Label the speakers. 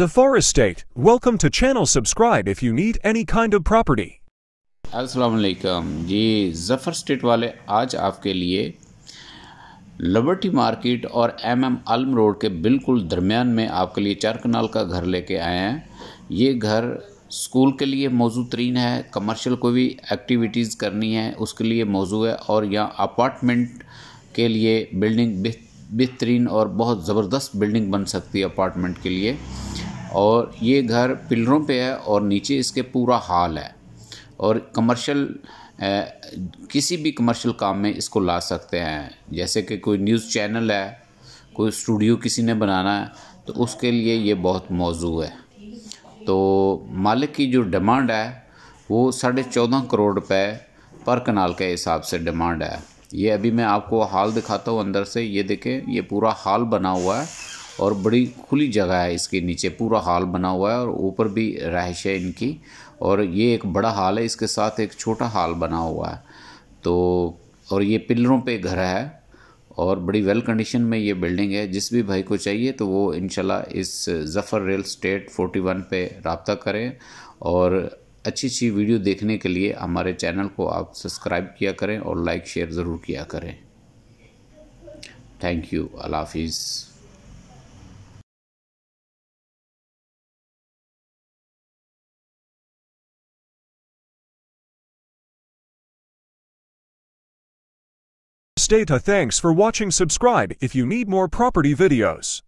Speaker 1: Zafar Estate. Welcome to channel subscribe if you need any kind of property.
Speaker 2: अस्सलाम ये Zafar state वाले आज आपके लिए लिबर्टी मार्केट और एम एम आलम रोड के बिल्कुल दरमियान में आपके लिए चार कनाल का घर लेके आए हैं ये घर स्कूल के लिए मौजू तरीन है कमर्शियल कोई भी एक्टिविटीज़ करनी है उसके लिए मौजू है और यहाँ अपार्टमेंट के लिए बिल्डिंग बेहतरीन और बहुत ज़बरदस्त बिल्डिंग बन सकती है अपार्टमेंट के लिए और ये घर पिलरों पे है और नीचे इसके पूरा हाल है और कमर्शियल किसी भी कमर्शियल काम में इसको ला सकते हैं जैसे कि कोई न्यूज़ चैनल है कोई स्टूडियो किसी ने बनाना है तो उसके लिए ये बहुत मौजू है तो मालिक की जो डिमांड है वो साढ़े चौदह करोड़ रुपये पर कनाल के हिसाब से डिमांड है ये अभी मैं आपको हाल दिखाता हूँ अंदर से ये देखें ये पूरा हाल बना हुआ है और बड़ी खुली जगह है इसके नीचे पूरा हॉल बना हुआ है और ऊपर भी रहश है इनकी और ये एक बड़ा हॉल है इसके साथ एक छोटा हॉल बना हुआ है तो और ये पिलरों पे घर है और बड़ी वेल कंडीशन में ये बिल्डिंग है जिस भी भाई को चाहिए तो वो इन इस जफ़र रियल स्टेट 41 पर रबता करें और अच्छी अच्छी वीडियो देखने के लिए हमारे चैनल को आप सब्सक्राइब किया करें और लाइक शेयर ज़रूर किया करें थैंक यू अल्लाह हाफिज़
Speaker 1: Stata thanks for watching subscribe if you need more property videos.